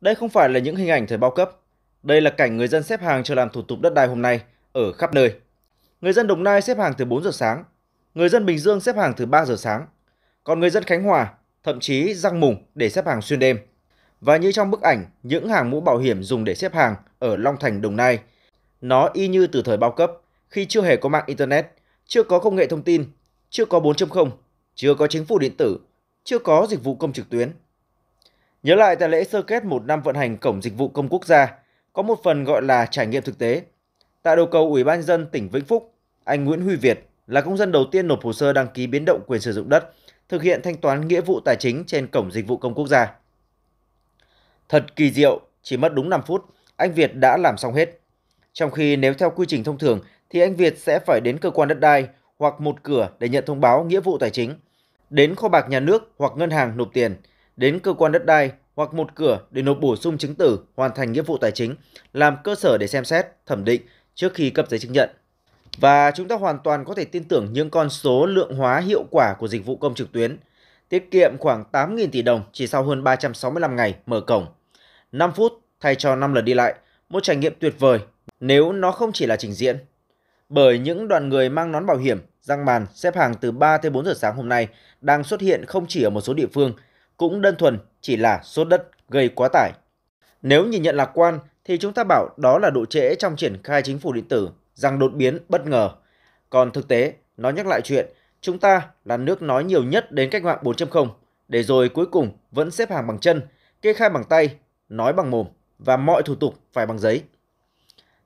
Đây không phải là những hình ảnh thời bao cấp. Đây là cảnh người dân xếp hàng chờ làm thủ tục đất đai hôm nay ở khắp nơi. Người dân Đồng Nai xếp hàng từ 4 giờ sáng, người dân Bình Dương xếp hàng từ 3 giờ sáng, còn người dân Khánh Hòa thậm chí răng mùng để xếp hàng xuyên đêm. Và như trong bức ảnh, những hàng mũ bảo hiểm dùng để xếp hàng ở Long Thành, Đồng Nai, nó y như từ thời bao cấp, khi chưa hề có mạng Internet, chưa có công nghệ thông tin, chưa có 4.0, chưa có chính phủ điện tử, chưa có dịch vụ công trực tuyến. Nhớ lại tại lễ sơ kết một năm vận hành Cổng Dịch vụ Công Quốc gia, có một phần gọi là trải nghiệm thực tế. Tại đầu cầu Ủy ban dân tỉnh Vĩnh Phúc, anh Nguyễn Huy Việt là công dân đầu tiên nộp hồ sơ đăng ký biến động quyền sử dụng đất, thực hiện thanh toán nghĩa vụ tài chính trên Cổng Dịch vụ Công Quốc gia. Thật kỳ diệu, chỉ mất đúng 5 phút, anh Việt đã làm xong hết. Trong khi nếu theo quy trình thông thường thì anh Việt sẽ phải đến cơ quan đất đai hoặc một cửa để nhận thông báo nghĩa vụ tài chính, đến kho bạc nhà nước hoặc ngân hàng nộp tiền – đến cơ quan đất đai hoặc một cửa để nộp bổ sung chứng tử hoàn thành nghĩa vụ tài chính, làm cơ sở để xem xét, thẩm định trước khi cấp giấy chứng nhận. Và chúng ta hoàn toàn có thể tin tưởng những con số lượng hóa hiệu quả của dịch vụ công trực tuyến, tiết kiệm khoảng 8.000 tỷ đồng chỉ sau hơn 365 ngày mở cổng. 5 phút thay cho 5 lần đi lại, một trải nghiệm tuyệt vời nếu nó không chỉ là trình diễn. Bởi những đoàn người mang nón bảo hiểm, răng màn xếp hàng từ 3 tới 4 giờ sáng hôm nay đang xuất hiện không chỉ ở một số địa phương cũng đơn thuần chỉ là sốt đất gây quá tải. Nếu nhìn nhận lạc quan thì chúng ta bảo đó là độ trễ trong triển khai chính phủ điện tử, rằng đột biến bất ngờ. Còn thực tế, nó nhắc lại chuyện chúng ta là nước nói nhiều nhất đến cách mạng 4.0, để rồi cuối cùng vẫn xếp hàng bằng chân, kê khai bằng tay, nói bằng mồm và mọi thủ tục phải bằng giấy.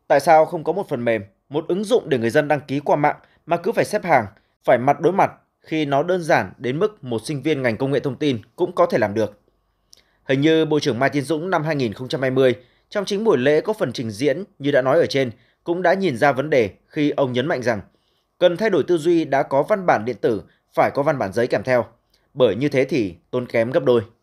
Tại sao không có một phần mềm, một ứng dụng để người dân đăng ký qua mạng mà cứ phải xếp hàng, phải mặt đối mặt khi nó đơn giản đến mức một sinh viên ngành công nghệ thông tin cũng có thể làm được. Hình như Bộ trưởng Mai Tiến Dũng năm 2020 trong chính buổi lễ có phần trình diễn như đã nói ở trên cũng đã nhìn ra vấn đề khi ông nhấn mạnh rằng cần thay đổi tư duy đã có văn bản điện tử phải có văn bản giấy kèm theo, bởi như thế thì tốn kém gấp đôi.